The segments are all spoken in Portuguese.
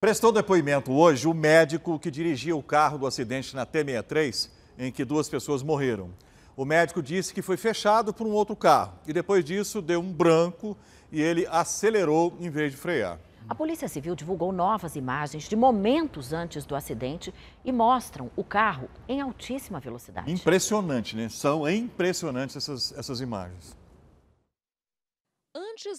Prestou depoimento hoje o médico que dirigia o carro do acidente na T63, em que duas pessoas morreram. O médico disse que foi fechado por um outro carro e depois disso deu um branco e ele acelerou em vez de frear. A Polícia Civil divulgou novas imagens de momentos antes do acidente e mostram o carro em altíssima velocidade. Impressionante, né? São impressionantes essas, essas imagens. Antes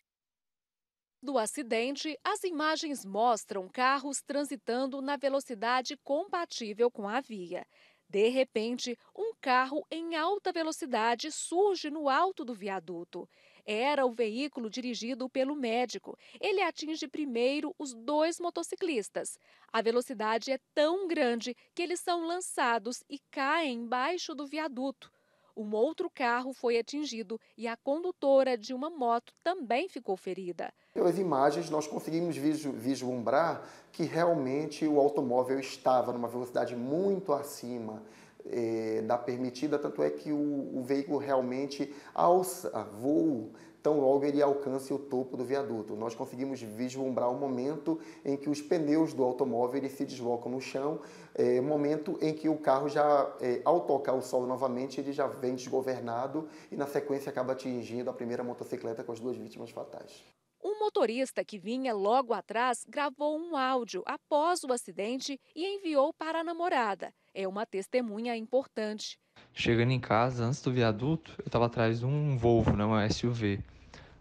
do acidente, as imagens mostram carros transitando na velocidade compatível com a via. De repente, um carro em alta velocidade surge no alto do viaduto. Era o veículo dirigido pelo médico. Ele atinge primeiro os dois motociclistas. A velocidade é tão grande que eles são lançados e caem embaixo do viaduto. Um outro carro foi atingido e a condutora de uma moto também ficou ferida. Pelas imagens, nós conseguimos vislumbrar que realmente o automóvel estava numa velocidade muito acima eh, da permitida, tanto é que o, o veículo realmente alça, voo tão logo ele alcance o topo do viaduto. Nós conseguimos vislumbrar o momento em que os pneus do automóvel se deslocam no chão, é, momento em que o carro já, é, ao tocar o solo novamente, ele já vem desgovernado e na sequência acaba atingindo a primeira motocicleta com as duas vítimas fatais. Um motorista que vinha logo atrás gravou um áudio após o acidente e enviou para a namorada. É uma testemunha importante. Chegando em casa, antes do viaduto, eu estava atrás de um Volvo, né, uma SUV.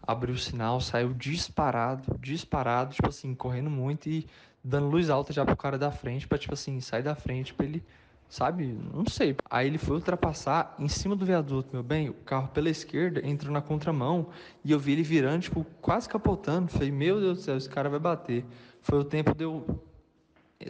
Abriu o sinal, saiu disparado, disparado, tipo assim, correndo muito e dando luz alta já pro cara da frente, para tipo assim, sair da frente para ele, sabe? Não sei. Aí ele foi ultrapassar em cima do viaduto, meu bem, o carro pela esquerda entrou na contramão e eu vi ele virando, tipo, quase capotando. Falei, meu Deus do céu, esse cara vai bater. Foi o tempo de eu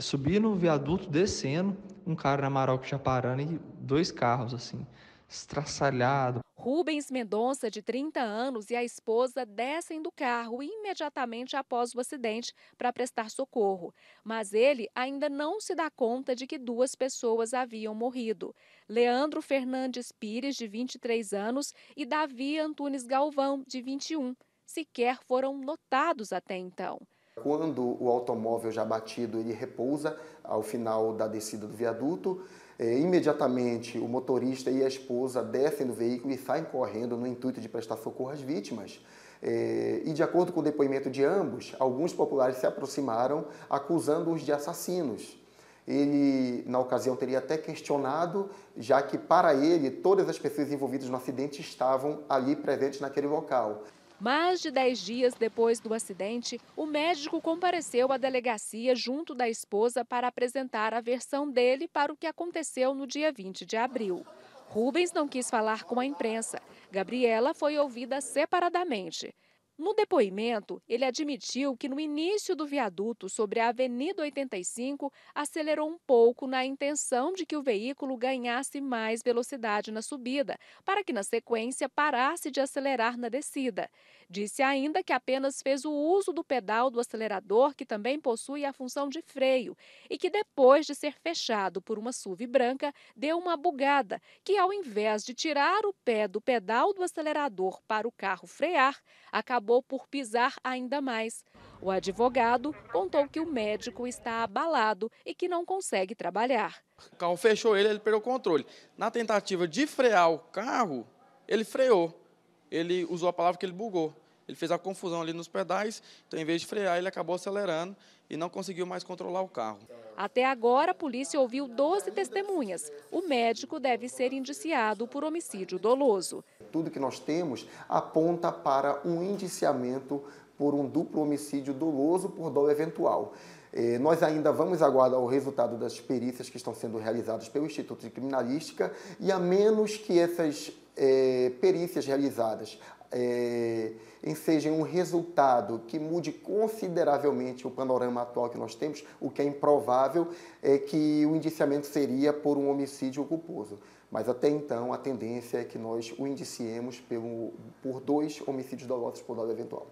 Subi no viaduto, descendo, um cara na Maroc já parando e dois carros, assim, estraçalhado. Rubens Mendonça, de 30 anos, e a esposa descem do carro imediatamente após o acidente para prestar socorro. Mas ele ainda não se dá conta de que duas pessoas haviam morrido. Leandro Fernandes Pires, de 23 anos, e Davi Antunes Galvão, de 21, sequer foram notados até então. Quando o automóvel já batido ele repousa ao final da descida do viaduto, é, imediatamente o motorista e a esposa descem do veículo e saem correndo no intuito de prestar socorro às vítimas. É, e de acordo com o depoimento de ambos, alguns populares se aproximaram acusando-os de assassinos. Ele, na ocasião, teria até questionado, já que para ele todas as pessoas envolvidas no acidente estavam ali presentes naquele local. Mais de 10 dias depois do acidente, o médico compareceu à delegacia junto da esposa para apresentar a versão dele para o que aconteceu no dia 20 de abril. Rubens não quis falar com a imprensa. Gabriela foi ouvida separadamente. No depoimento, ele admitiu que no início do viaduto sobre a Avenida 85, acelerou um pouco na intenção de que o veículo ganhasse mais velocidade na subida, para que na sequência parasse de acelerar na descida. Disse ainda que apenas fez o uso do pedal do acelerador, que também possui a função de freio, e que depois de ser fechado por uma SUV branca, deu uma bugada, que ao invés de tirar o pé do pedal do acelerador para o carro frear, acabou acabou por pisar ainda mais. O advogado contou que o médico está abalado e que não consegue trabalhar. O carro fechou ele, ele perdeu o controle. Na tentativa de frear o carro, ele freou. Ele usou a palavra que ele bugou ele fez a confusão ali nos pedais, então em vez de frear, ele acabou acelerando e não conseguiu mais controlar o carro. Até agora, a polícia ouviu 12 testemunhas. O médico deve ser indiciado por homicídio doloso. Tudo que nós temos aponta para um indiciamento por um duplo homicídio doloso por dolo eventual. É, nós ainda vamos aguardar o resultado das perícias que estão sendo realizadas pelo Instituto de Criminalística e a menos que essas é, perícias realizadas é, um resultado que mude consideravelmente o panorama atual que nós temos, o que é improvável, é que o indiciamento seria por um homicídio culposo. Mas até então, a tendência é que nós o indiciemos pelo, por dois homicídios dolosos por dolo eventual.